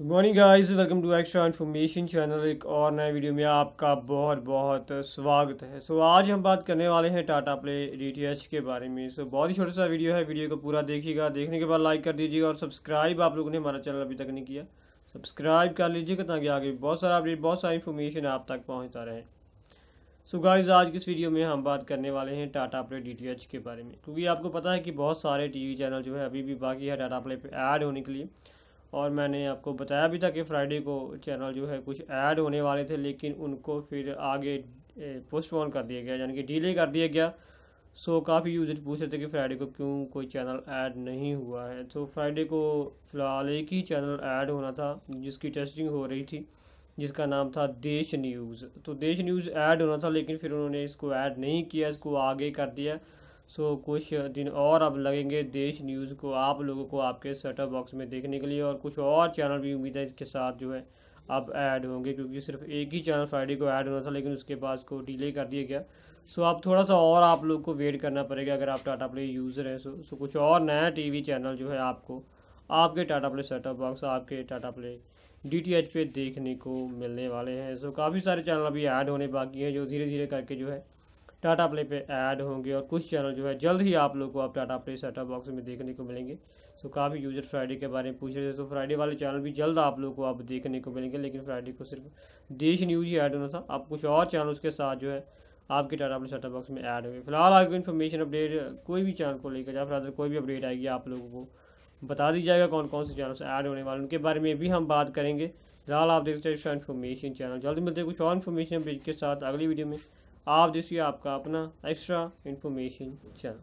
good morning guys welcome to extra information channel एक और नए वीडियो में आपका बहुत बहुत स्वागत है सो so, आज हम बात करने वाले हैं टाटा प्ले डी के बारे में सो so, बहुत ही छोटा सा वीडियो है वीडियो को पूरा देखिएगा देखने के बाद लाइक कर दीजिएगा और सब्सक्राइब आप लोगों ने हमारा चैनल अभी तक नहीं किया सब्सक्राइब कर लीजिएगा ताकि आगे बहुत सारा अपडेट बहुत सारी इन्फॉर्मेशन आप तक पहुँचता रहे सो so, गाइज आज किस वीडियो में हम बात करने वाले हैं टाटा प्ले डी के बारे में क्योंकि आपको पता है कि बहुत सारे टी चैनल जो है अभी भी बाकी है टाटा प्ले पर ऐड होने के लिए और मैंने आपको बताया भी था कि फ्राइडे को चैनल जो है कुछ ऐड होने वाले थे लेकिन उनको फिर आगे पोस्टपोन कर दिया गया यानी कि डिले कर दिया गया सो काफ़ी यूज़र पूछ रहे थे कि फ्राइडे को क्यों कोई चैनल ऐड नहीं हुआ है तो फ्राइडे को फ़िलहाल एक ही चैनल ऐड होना था जिसकी टेस्टिंग हो रही थी जिसका नाम था देश न्यूज़ तो देश न्यूज़ ऐड होना था लेकिन फिर उन्होंने इसको ऐड नहीं किया इसको आगे कर दिया सो कुछ दिन और अब लगेंगे देश न्यूज़ को आप लोगों को आपके सेटअप बॉक्स में देखने के लिए और कुछ और चैनल भी उम्मीद है इसके साथ जो है अब ऐड होंगे क्योंकि सिर्फ एक ही चैनल फ्राइडे को ऐड होना था लेकिन उसके बाद को डिले कर दिया गया सो so, आप थोड़ा सा और आप लोग को वेट करना पड़ेगा अगर आप टाटा प्ले यूज़र हैं सो सो कुछ और नया टीवी चैनल जो है आपको आपके टाटा प्ले सेटअप बॉक्स आपके Tata play D T H पे देखने को मिलने वाले हैं सो so, काफ़ी सारे चैनल अभी ऐड होने बाकी हैं जो धीरे धीरे करके जो है टाटा प्ले पे ऐड होंगे और कुछ चैनल जो है जल्द ही आप लोग को आप टाटा प्ले सेटअप बॉक्स में देखने को मिलेंगे सो so, काफ़ी यूजर फ्राइडे के बारे में पूछ रहे थे तो फ्राइडे वाले चैनल भी जल्द आप लोग को आप देखने को मिलेंगे लेकिन फ्राइडे को सिर्फ देश न्यूज़ ही ऐड होना था आप कुछ और चैनल्स के साथ जो है आपके टाटा प्ले सेटअप बॉक्स में ऐड होंगे फिलहाल आपको इन्फॉर्मेशन अपडेट कोई भी चैनल को लेकर या फिर कोई भी अपडेट आएगी आप लोगों को बता दी जाएगा कौन कौन से चैनल्स ऐड होने वाले उनके बारे में भी हम बात करेंगे फिलहाल आप देखते हैं इन्फॉर्मेशन चैनल जल्द मिलते हैं कुछ और इन्फॉर्मेशन अपडेट के साथ अगली वीडियो में आप जैसे आपका अपना एक्स्ट्रा इन्फॉर्मेशन चैनल